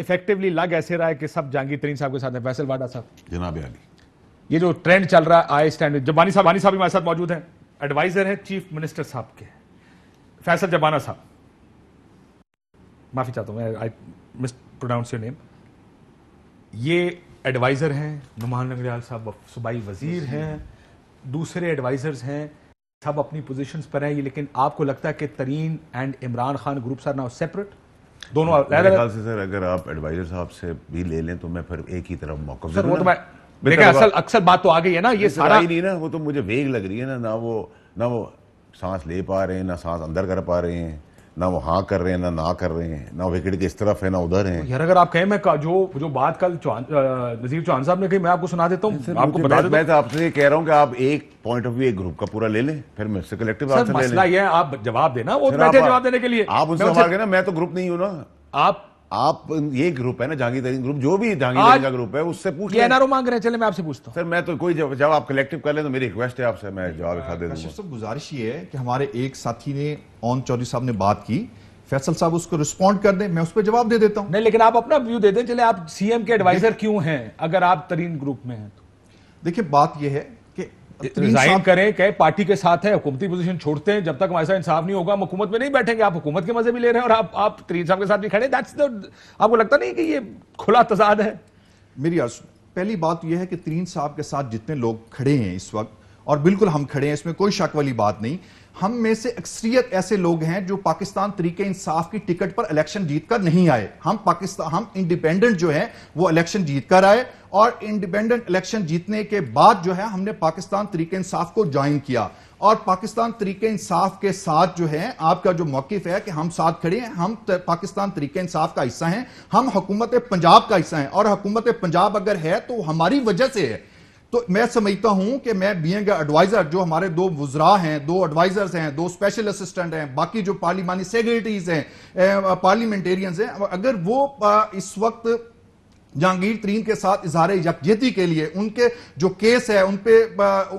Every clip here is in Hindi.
इफेक्टिवली लग ऐसे रहा है कि सब जहांगीर तरीन साहब के साथ हैं फैसल वाडा साहब जनाब आली ये जो ट्रेंड चल रहा है आई स्टैंड जबानी साहब वानी साहब हमारे साथ मौजूद हैं एडवाइजर है चीफ मिनिस्टर साहब के फैसल जबाना साहब माफी चाहता हूँ I mispronounce your name ये एडवाइजर हैं नुमान नगरियाल साहब सूबाई वजीर हैं दूसरे एडवाइजर्स हैं सब अपनी पोजीशंस पर हैं ये लेकिन आपको लगता है कि Tareen and Imran Khan groups are now separate दोनों मेरे ख्याल से सर अगर आप एडवाइजर साहब से भी ले लें तो मैं फिर एक ही तरफ मौका सर वो तो मैं देखिए असल अक्सर बात तो आ गई है ना ये सारा नहीं ना वो तो मुझे वेग लग रही है ना ना वो ना वो सांस ले पा रहे हैं ना सांस अंदर कर पा रहे हैं ना वो हाँ कर रहे हैं ना ना कर रहे हैं ना विकेट के इस तरफ है ना उधर है यार अगर आप कहें मैं जो जो बात कल नजीर चौहान साहब ने कही मैं आपको सुना देता हूँ आपको बता दे मैं तो आपसे ये कह रहा हूँ कि आप एक पॉइंट ऑफ व्यू एक ग्रुप का पूरा ले लें फिर मैं उससे कलेक्टिव मसला ये है आप जवाब देना वो जवाब देने के लिए आप उनसे ना मैं तो ग्रुप नहीं हूँ ना आप आप ये ग्रुप है ना जागीर ग्रुप जो भी जागीर का ग्रुप है उससे पूछ एनआरओ मांग रहे हैं चले मैं आपसे पूछता हूँ सर मैं तो कोई जब आप कलेक्टिव कर लें तो मेरी रिक्वेस्ट है आपसे मैं जवाब दिखा दे दूंगा अच्छा, सब गुजारिश ये है कि हमारे एक साथी ने ओन चौधरी साहब ने बात की फैसल साहब उसको रिस्पॉन्ड कर दें मैं उस पर जवाब दे देता हूँ नहीं लेकिन आप अपना व्यू दे दें चले आप सीएम के एडवाइजर क्यों हैं अगर आप तरीन ग्रुप में हैं तो देखिए बात यह है तो रिजाइन करें कहे पार्टी के साथ है हुकूमती पोजीशन छोड़ते हैं जब तक हमारे साथ इंसाफ नहीं होगा हम हुकूमत में नहीं बैठेंगे आप हुकूमत के मजे भी ले रहे हैं और आप आप तरीन साहब के साथ भी खड़े दैट्स द आपको लगता नहीं कि ये खुला तजाद है मेरी पहली बात तो यह है कि तरीन साहब के साथ जितने लोग खड़े हैं इस वक्त और बिल्कुल हम खड़े हैं इसमें कोई शक वाली बात नहीं हम में से अक्सरियत ऐसे लोग हैं जो पाकिस्तान तरीके इंसाफ की टिकट पर इलेक्शन जीत कर नहीं आए हम पाकिस्तान हम इंडिपेंडेंट जो है वो इलेक्शन जीत कर आए और इंडिपेंडेंट इलेक्शन जीतने के बाद जो है हमने पाकिस्तान तरीके इंसाफ को ज्वाइन किया और पाकिस्तान तरीके इंसाफ के साथ जो है आपका जो मौकफ है कि हम साथ खड़े हैं हम पाकिस्तान तरीके इंसाफ का हिस्सा हैं हम हुकूमत पंजाब का हिस्सा हैं और हुकूमत पंजाब अगर है तो हमारी वजह से है तो मैं समझता हूं कि मैं बींग एडवाइजर जो हमारे दो वजरा हैं दो एडवाइजर्स हैं दो स्पेशल असिस्टेंट हैं बाकी जो पार्लिमानी सेक्रेटरीज हैं पार्लियामेंटेरियंस हैं अगर वो इस वक्त जहांगीर तरीन के साथ इजहार यकजहती के लिए उनके जो केस है उन पे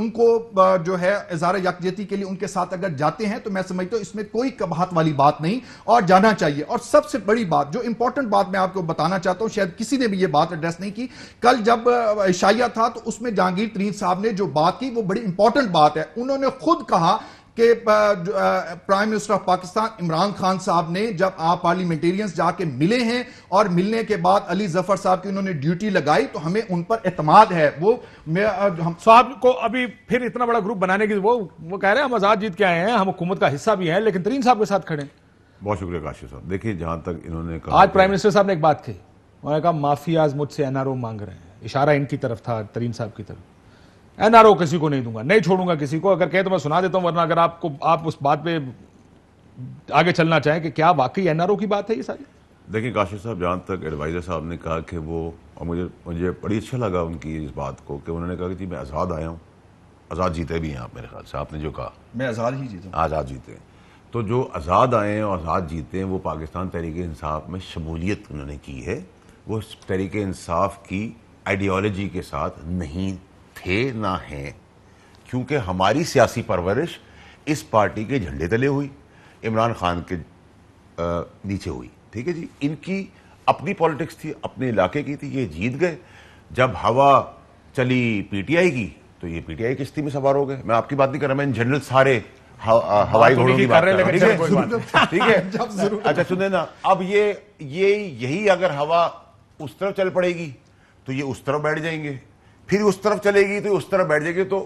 उनको जो है इजहार यकजहती के लिए उनके साथ अगर जाते हैं तो मैं समझता हूँ इसमें कोई कबाहत वाली बात नहीं और जाना चाहिए और सबसे बड़ी बात जो इंपॉर्टेंट बात मैं आपको बताना चाहता हूँ शायद किसी ने भी ये बात एड्रेस नहीं की कल जब इशाइया था तो उसमें जहांगीर तरीन साहब ने जो बात की वो बड़ी इंपॉर्टेंट बात है उन्होंने खुद कहा कि prime minister of Pakistan Imran Khan साहब ने जब आप पार्लियामेंटेरियंस जाके मिले हैं और मिलने के बाद अली जफर साहब की उन्होंने ड्यूटी लगाई तो हमें उन पर एतमाद है वो हम साहब को अभी फिर इतना बड़ा ग्रुप बनाने की वो वो कह रहे हैं हम आजाद जीत के आए हैं हम हुकूमत का हिस्सा भी हैं लेकिन तरीन साहब के साथ खड़े बहुत शुक्रिया काशिफ साहब देखिए जहां तक इन्होंने कहा आज प्राइम मिनिस्टर साहब ने एक बात कही उन्होंने कहा माफियाज मुझसे एनआरओ मांग रहे हैं इशारा इनकी तरफ था तरीन साहब की तरफ एनआरओ किसी को नहीं दूंगा नहीं छोड़ूंगा किसी को अगर कहे तो मैं सुना देता हूं वरना अगर आपको आप उस बात पे आगे चलना चाहें कि क्या वाकई एनआरओ की बात है ये सारी देखिए काशिफ साहब जहाँ तक एडवाइज़र साहब ने कहा कि वो और मुझे मुझे बड़ी अच्छा लगा उनकी इस बात को कि उन्होंने कहा कि जी मैं आज़ाद आया हूँ आज़ाद जीते भी हैं आप मेरे ख्याल से आपने जो कहा मैं आज़ाद ही जीता आज़ाद जीते हैं तो जो आज़ाद आए हैं और आज़ाद जीते हैं वो पाकिस्तान तहरीक इंसाफ में शमूलियत उन्होंने की है वो तहरीक इंसाफ की आइडियोलॉजी के साथ नहीं थे ना हैं क्योंकि हमारी सियासी परवरिश इस पार्टी के झंडे तले हुई इमरान खान के नीचे हुई ठीक है जी इनकी अपनी पॉलिटिक्स थी अपने इलाके की थी ये जीत गए जब हवा चली पीटीआई की तो ये पीटीआई किश्ती में सवार हो गए मैं आपकी बात नहीं कर रहा मैं इन जनरल सारे हाँ, हवाई तो घोड़ों की ठीक है ठीक है अच्छा सुने ना अब ये ये यही अगर हवा उस तरफ चल पड़ेगी तो ये उस तरफ बैठ जाएंगे फिर उस तरफ चलेगी तो उस तरफ बैठ जाएगी तो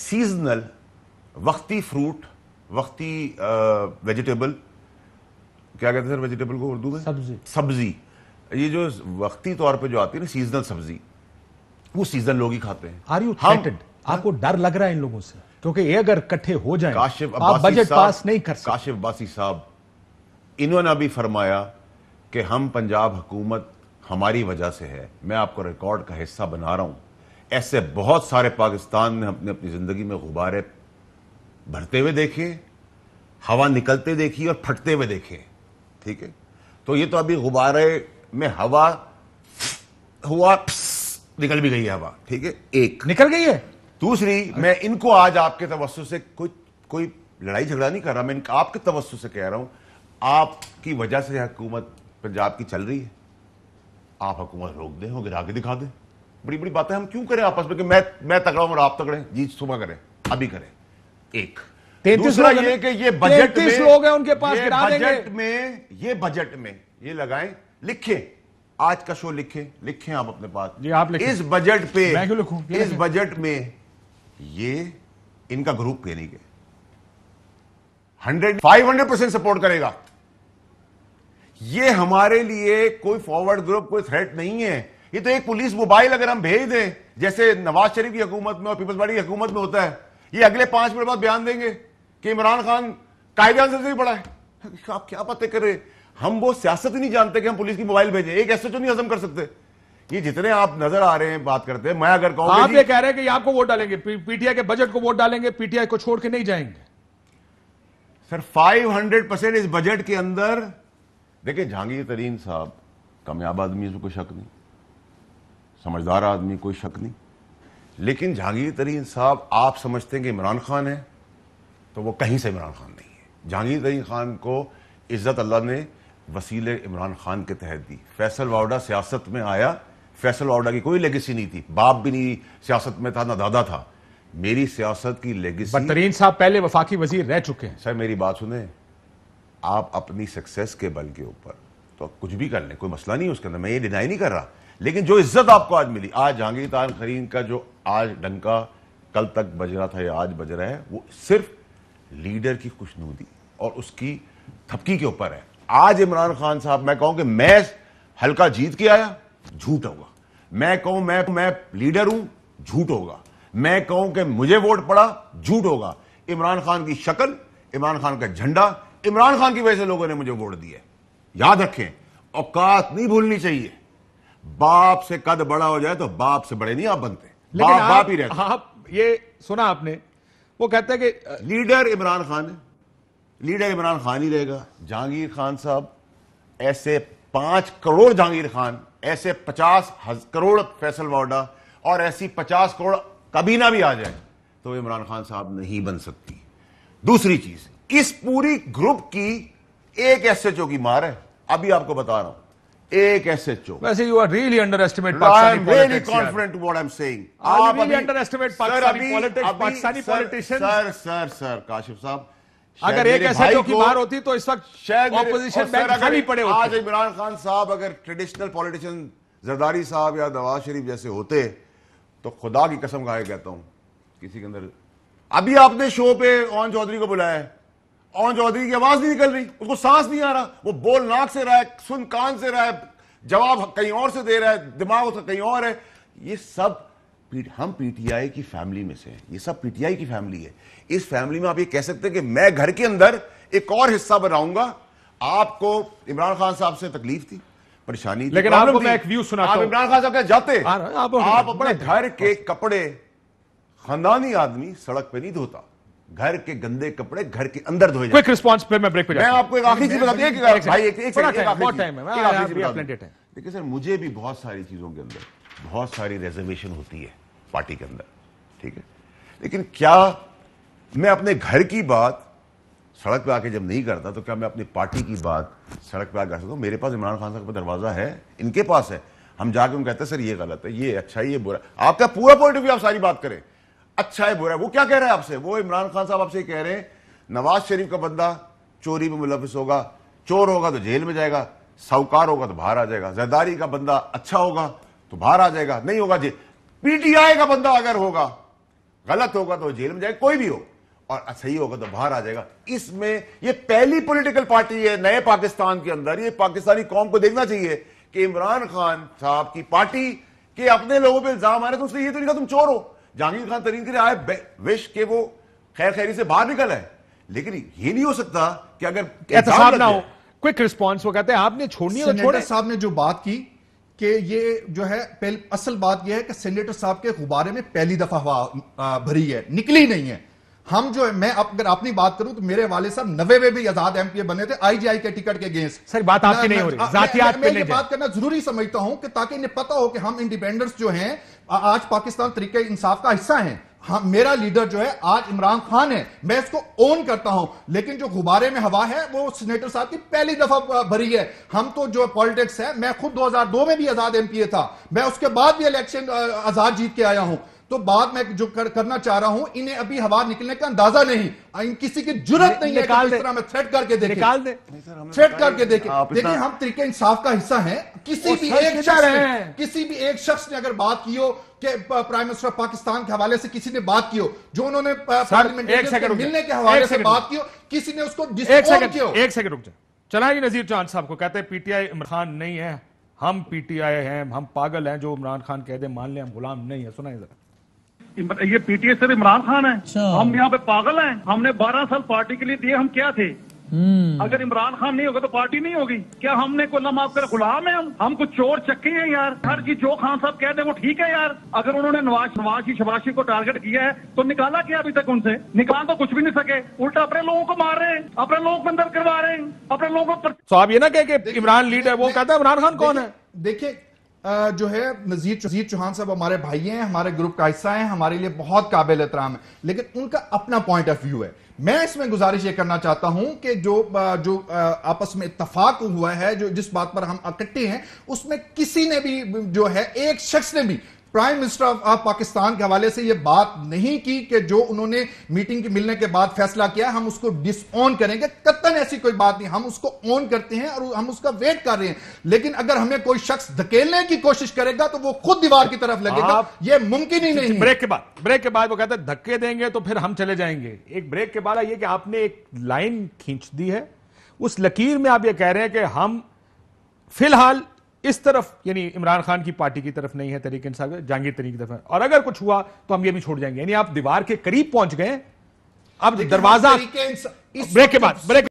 सीजनल वक्ती फ्रूट वक्ती वेजिटेबल क्या कहते हैं सर वेजिटेबल को उर्दू में सब्जी सब्जी ये जो वक्ती तौर पे जो आती है ना सीजनल सब्जी वो सीजन लोग ही खाते हैं आर यू थ्रेटेड आपको डर लग रहा है इन लोगों से क्योंकि ये अगर इकट्ठे हो जाए काशिफ आप बजट पास नहीं कर काशिफ बासी साहब इन्होंने अभी फरमाया कि हम पंजाब हुकूमत हमारी वजह से है मैं आपको रिकॉर्ड का हिस्सा बना रहा हूँ ऐसे बहुत सारे पाकिस्तान ने अपने अपनी ज़िंदगी में गुब्बारे भरते हुए देखे हवा निकलते देखी और फटते हुए देखे ठीक है तो ये तो अभी गुब्बारे में हवा हुआ निकल भी गई है हवा ठीक है एक निकल गई है दूसरी मैं इनको आज आपके तवस्सु से कुछ कोई लड़ाई झगड़ा नहीं कर रहा मैं आपके तवस्सु से कह रहा हूं आपकी वजह से हुकूमत पंजाब की चल रही है आप हुकूमत रोक दें और गिरा के दिखा दें बड़ी बड़ी बातें हम क्यों करें आपस में कि मैं मैं तगड़ा हूं और आप तगड़े जीत सुबह करें अभी करें एक दूसरा ये कि ये बजट में लोग हैं उनके पास गिरा बजट में ये बजट में ये लगाएं लिखे आज का शो लिखे लिखे आप अपने पास जी आप लिखें इस बजट पे मैं क्यों लिखूं इस बजट में ये इनका ग्रुप के नहीं गए hundred five hundred percent support करेगा ये हमारे लिए कोई फॉरवर्ड ग्रुप कोई थ्रेट नहीं है ये तो एक पुलिस मोबाइल अगर हम भेज दें जैसे नवाज शरीफ की हुकूमत में और पीपल्स पार्टी की हुकूमत में होता है ये अगले पांच मिनट बाद बयान देंगे कि इमरान खान कायदे आंसर से भी पड़ा है आप क्या बातें कर रहे हम वो सियासत ही नहीं जानते कि हम पुलिस की मोबाइल भेजें एक एस नहीं हजम कर सकते ये जितने आप नजर आ रहे हैं बात करते हैं मैं अगर कहूँ आप ये कह रहे हैं कि आपको वोट डालेंगे पीटीआई के बजट को वोट डालेंगे पीटीआई को छोड़ के नहीं जाएंगे सर 500 परसेंट इस बजट के अंदर देखिए जहांगीर तरीन साहब कामयाब आदमी इसमें कोई शक नहीं समझदार आदमी कोई शक नहीं लेकिन जहांगीर तरीन साहब आप समझते हैं कि इमरान खान है तो वो कहीं से इमरान खान नहीं है जहांगीर तरीन खान को इज़्ज़त अल्लाह ने वसीले इमरान खान के तहत दी फैसल वाउडा सियासत में आया फैसल वाउडा की कोई लेगेसी नहीं थी बाप भी नहीं सियासत में था ना दादा था मेरी सियासत की लेगेसी तरीन साहब पहले वफाकी वजीर रह चुके हैं सर मेरी बात सुने आप अपनी सक्सेस के बल के ऊपर तो कुछ भी कर लें कोई मसला नहीं उसके अंदर मैं ये डिनाई नहीं कर रहा लेकिन जो इज्जत आपको आज मिली आज जहांगीर तार खरीन का जो आज डंका कल तक बज रहा था या आज बज रहा है वो सिर्फ लीडर की खुशनूदी और उसकी थपकी के ऊपर है आज इमरान खान साहब मैं कहूं कि मैं हल्का जीत के आया झूठ होगा मैं कहूं मैं मैं लीडर हूं झूठ होगा मैं कहूं कि मुझे वोट पड़ा झूठ होगा इमरान खान की शक्ल इमरान खान का झंडा इमरान खान की वजह से लोगों ने मुझे वोट दिया याद रखें औकात नहीं भूलनी चाहिए बाप से कद बड़ा हो जाए तो बाप से बड़े नहीं आप बनते बाप, आप, बाप ही रहते आप ये सुना आपने वो कहते हैं कि लीडर इमरान खान है लीडर इमरान खान ही रहेगा जहांगीर खान साहब ऐसे पांच करोड़ जहांगीर खान ऐसे पचास करोड़ फैसल वाडा और ऐसी पचास करोड़ कभी ना भी आ जाए तो इमरान खान साहब नहीं बन सकती दूसरी चीज इस पूरी ग्रुप की एक एस एच ओ की मार है अभी आपको बता रहा हूं एक एस ओ वैसे you are really underestimate I am really confident what I am saying underestimate Pakistani politician sir sir sir Kashif साहब अगर एक ओ की मार होती तो इस वक्त शायद ऑपोजिशन बैंक खाली पड़े होते आज इमरान खान साहब अगर ट्रेडिशनल पॉलिटिशियन जरदारी साहब या नवाज शरीफ जैसे होते तो खुदा की कसम गाय कहता हूं किसी के अंदर अभी आपने शो पे ओन चौधरी को बुलाया है और चौधरी की आवाज नहीं निकल रही उसको सांस नहीं आ रहा वो बोल नाक से रहा है सुन कान से रहा है जवाब कहीं और से दे रहा है दिमाग उसका कहीं और है ये सब हम पीटीआई की फैमिली में से हैं ये सब पीटीआई की फैमिली है इस फैमिली में आप ये कह सकते हैं कि मैं घर के अंदर एक और हिस्सा बनाऊंगा आपको इमरान खान साहब से तकलीफ थी परेशानी लेकिन आपको मैं एक व्यू सुना आप इमरान खान साहब क्या जाते आप अपने घर के कपड़े खानदानी आदमी सड़क पर नहीं धोता घर के गंदे कपड़े घर के अंदर धोए क्विक रिस्पॉन्स पे मैं ब्रेक पे मैं आपको एक आखिरी चीज बताती है भाई एक एक बहुत टाइम है देखिए सर मुझे भी बहुत सारी चीजों के अंदर बहुत सारी रिजर्वेशन होती है पार्टी के अंदर ठीक है लेकिन क्या मैं अपने घर की बात सड़क पे आके जब नहीं करता तो क्या मैं अपनी पार्टी की बात सड़क पे आके कर सकता हूँ मेरे पास इमरान खान साहब का दरवाजा है इनके पास है हम जाके उनको कहते हैं सर ये गलत है ये अच्छा ये बुरा आपका पूरा पॉइंट ऑफ व्यू आप सारी बात करें अच्छा है बुरा है वो क्या कह रहे हैं आपसे वो इमरान खान साहब आपसे कह रहे हैं नवाज शरीफ का बंदा चोरी में मुलविस होगा चोर होगा तो जेल में जाएगा साहूकार होगा तो बाहर आ जाएगा जरदारी का बंदा अच्छा होगा तो बाहर आ जाएगा नहीं होगा जेल पीटीआई का बंदा अगर होगा गलत होगा तो जेल में जाएगा कोई भी हो और सही होगा तो बाहर आ जाएगा इसमें ये पहली पॉलिटिकल पार्टी है नए पाकिस्तान के अंदर ये पाकिस्तानी कौम को देखना चाहिए कि इमरान खान साहब की पार्टी के अपने लोगों पे इल्जाम आ रहे तो उसने ये तो नहीं कहा तुम चोर हो जहांगीर खान तरीन के लिए आए विश के वो खैर खैरी से बाहर निकल आए लेकिन ये नहीं हो सकता कि अगर ना हो क्विक रिस्पॉन्स वो कहते हैं आपने छोड़नी है तो छोड़े साहब ने जो बात की कि ये जो है पहल, असल बात ये है कि सेनेटर साहब के गुब्बारे में पहली दफा हवा भरी है निकली नहीं है हम जो है मैं अगर अपनी बात करूं तो मेरे वाले साहब नवे में भी आजाद एमपीए बने थे आईजीआई के टिकट के अगेंस्ट सर बात आपकी नहीं हो रही मैं, पे मैं ये बात करना जरूरी समझता हूं कि ताकि इन्हें पता हो कि हम इंडिपेंडेंस जो हैं आज पाकिस्तान तरीके इंसाफ का हिस्सा है हाँ मेरा लीडर जो है आज इमरान खान है मैं इसको ओन करता हूं लेकिन जो गुब्बारे में हवा है वो सीनेटर साहब की पहली दफा भरी है हम तो जो पॉलिटिक्स है मैं खुद 2002 में भी आजाद एमपीए था मैं उसके बाद भी इलेक्शन आजाद जीत के आया हूं तो बात मैं जो कर, करना चाह रहा हूं इन्हें अभी हवा निकलने का अंदाजा नहीं इन किसी की जरूरत नहीं है कि इस तरह में थ्रेट करके देखें निकाल दे थ्रेट करके देखें देखिए हम तरीके इंसाफ का हिस्सा हैं किसी भी एक शख्स किसी भी एक शख्स ने अगर बात की हो कि प्राइम मिनिस्टर पाकिस्तान के हवाले से किसी ने बात की हो जो उन्होंने पार्लियामेंट मिलने के हवाले से बात की हो किसी ने उसको एक सेकंड रुक जाए चलाएगी नजीर चांद साहब को कहते हैं पीटीआई इमरान खान नहीं है हम पीटीआई हैं हम पागल हैं जो इमरान खान कह दे मान लें हम गुलाम नहीं है सुनाए जरा ये पीटीए सिर्फ इमरान खान है अच्छा। हम यहाँ पे पागल हैं हमने 12 साल पार्टी के लिए दिए हम क्या थे हम्म। अगर इमरान खान नहीं होगा तो पार्टी नहीं होगी क्या हमने को कोल्ला माफ कर गुलाम है हम हम कुछ चोर चक्के हैं यार हर चीज जो खान साहब कहते हैं वो ठीक है यार अगर उन्होंने नवाज नवाज की शबाशी को टारगेट किया है तो निकाला क्या अभी तक उनसे निकाल तो कुछ भी नहीं सके उल्टा अपने लोगों को मार रहे हैं अपने लोग बंदर करवा रहे हैं अपने लोगों को तो आप ये ना कह के इमरान लीड है वो कहता है इमरान खान कौन है देखिए जो है नजीर नजीर चौहान साहब हमारे भाई हैं हमारे ग्रुप का हिस्सा हैं हमारे लिए बहुत काबिल एहतराम है लेकिन उनका अपना पॉइंट ऑफ व्यू है मैं इसमें गुजारिश ये करना चाहता हूं कि जो जो आपस में इतफाक हुआ है जो जिस बात पर हम इकट्ठे हैं उसमें किसी ने भी जो है एक शख्स ने भी प्राइम मिनिस्टर ऑफ पाकिस्तान के हवाले से यह बात नहीं की कि जो उन्होंने मीटिंग के मिलने के बाद फैसला किया हम उसको डिसऑन करेंगे कतन ऐसी कोई बात नहीं हम उसको ऑन करते हैं और हम उसका वेट कर रहे हैं लेकिन अगर हमें कोई शख्स धकेलने की कोशिश करेगा तो वो खुद दीवार की तरफ लगेगा यह मुमकिन ही नहीं ब्रेक के बाद ब्रेक के बाद वो कहते हैं धक्के देंगे तो फिर हम चले जाएंगे एक ब्रेक के बाद आइए कि आपने एक लाइन खींच दी है उस लकीर में आप ये कह रहे हैं कि हम फिलहाल इस तरफ यानी इमरान खान की पार्टी की तरफ नहीं है तरीक इंसाफ जहांगीर तरीके की तरफ है और अगर कुछ हुआ तो हम ये भी छोड़ जाएंगे यानी आप दीवार के करीब पहुंच गए अब दरवाजा ब्रेक के बाद ब्रेक